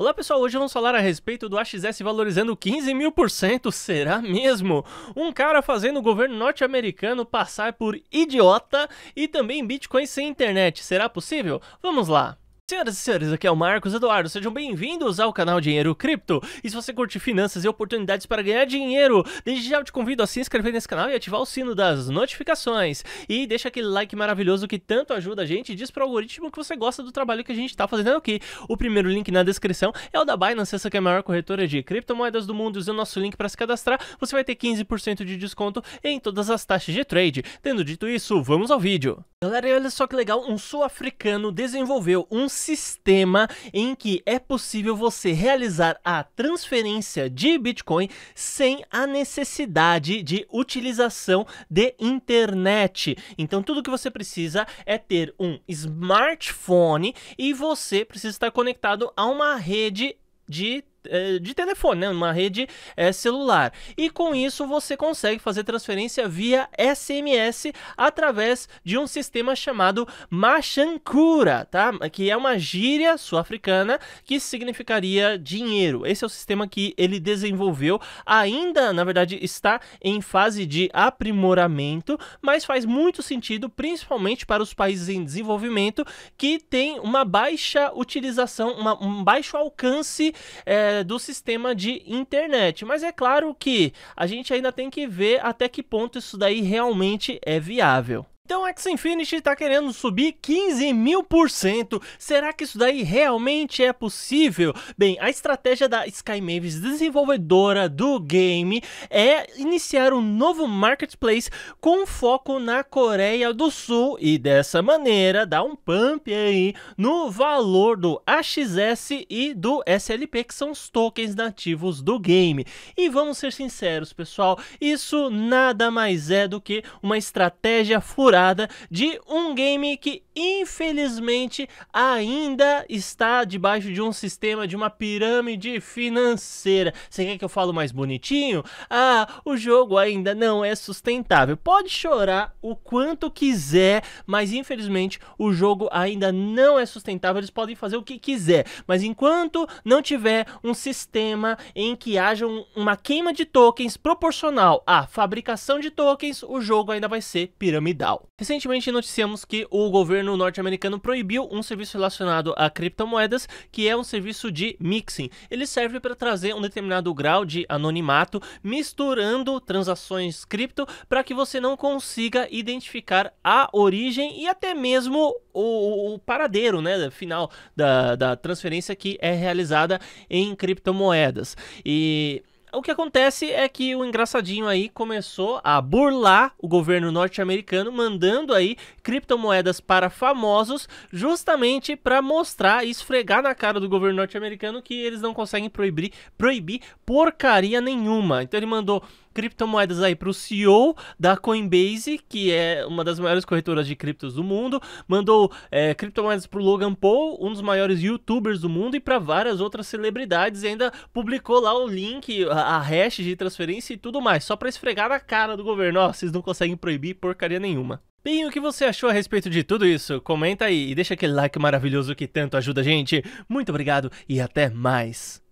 Olá pessoal, hoje vamos falar a respeito do AXS valorizando 15 mil por cento, será mesmo? Um cara fazendo o governo norte-americano passar por idiota e também Bitcoin sem internet, será possível? Vamos lá! Senhoras e senhores, aqui é o Marcos Eduardo, sejam bem-vindos ao canal Dinheiro Cripto. E se você curte finanças e oportunidades para ganhar dinheiro, desde já eu te convido a se inscrever nesse canal e ativar o sino das notificações. E deixa aquele like maravilhoso que tanto ajuda a gente e diz para o algoritmo que você gosta do trabalho que a gente está fazendo aqui. O primeiro link na descrição é o da Binance, essa que é a maior corretora de criptomoedas do mundo. Usando o nosso link para se cadastrar, você vai ter 15% de desconto em todas as taxas de trade. Tendo dito isso, vamos ao vídeo. Galera, olha só que legal, um sul-africano desenvolveu um sistema em que é possível você realizar a transferência de Bitcoin sem a necessidade de utilização de internet. Então, tudo que você precisa é ter um smartphone e você precisa estar conectado a uma rede de é, de telefone, né? Uma rede é, celular. E com isso você consegue fazer transferência via SMS através de um sistema chamado Machankura, tá? Que é uma gíria sul-africana que significaria dinheiro. Esse é o sistema que ele desenvolveu. Ainda, na verdade, está em fase de aprimoramento, mas faz muito sentido, principalmente para os países em desenvolvimento que têm uma baixa utilização, uma, um baixo alcance é, é, do sistema de internet. Mas é claro que a gente ainda tem que ver até que ponto isso daí realmente é viável. Então a Infinity está querendo subir 15 mil por cento. Será que isso daí realmente é possível? Bem, a estratégia da Sky Mavis, desenvolvedora do game, é iniciar um novo marketplace com foco na Coreia do Sul e dessa maneira dar um pump aí no valor do AXS e do SLP, que são os tokens nativos do game. E vamos ser sinceros, pessoal, isso nada mais é do que uma estratégia furada temporada de um game que infelizmente ainda está debaixo de um sistema de uma pirâmide financeira. Você quer que eu falo mais bonitinho? Ah, o jogo ainda não é sustentável. Pode chorar o quanto quiser, mas infelizmente o jogo ainda não é sustentável. Eles podem fazer o que quiser, mas enquanto não tiver um sistema em que haja um, uma queima de tokens proporcional à fabricação de tokens, o jogo ainda vai ser piramidal. Recentemente noticiamos que o governo norte-americano proibiu um serviço relacionado a criptomoedas, que é um serviço de mixing. Ele serve para trazer um determinado grau de anonimato, misturando transações cripto para que você não consiga identificar a origem e até mesmo o, o paradeiro, né, final da, da transferência que é realizada em criptomoedas. E o que acontece é que o engraçadinho aí começou a burlar o governo norte-americano, mandando aí criptomoedas para famosos, justamente para mostrar e esfregar na cara do governo norte-americano que eles não conseguem proibir, proibir porcaria nenhuma. Então ele mandou criptomoedas aí para o CEO da Coinbase, que é uma das maiores corretoras de criptos do mundo, mandou é, criptomoedas para o Logan Paul, um dos maiores youtubers do mundo, e para várias outras celebridades, e ainda publicou lá o link, a, a hash de transferência e tudo mais, só para esfregar na cara do governo, ó, vocês não conseguem proibir porcaria nenhuma. Bem, o que você achou a respeito de tudo isso? Comenta aí e deixa aquele like maravilhoso que tanto ajuda a gente. Muito obrigado e até mais.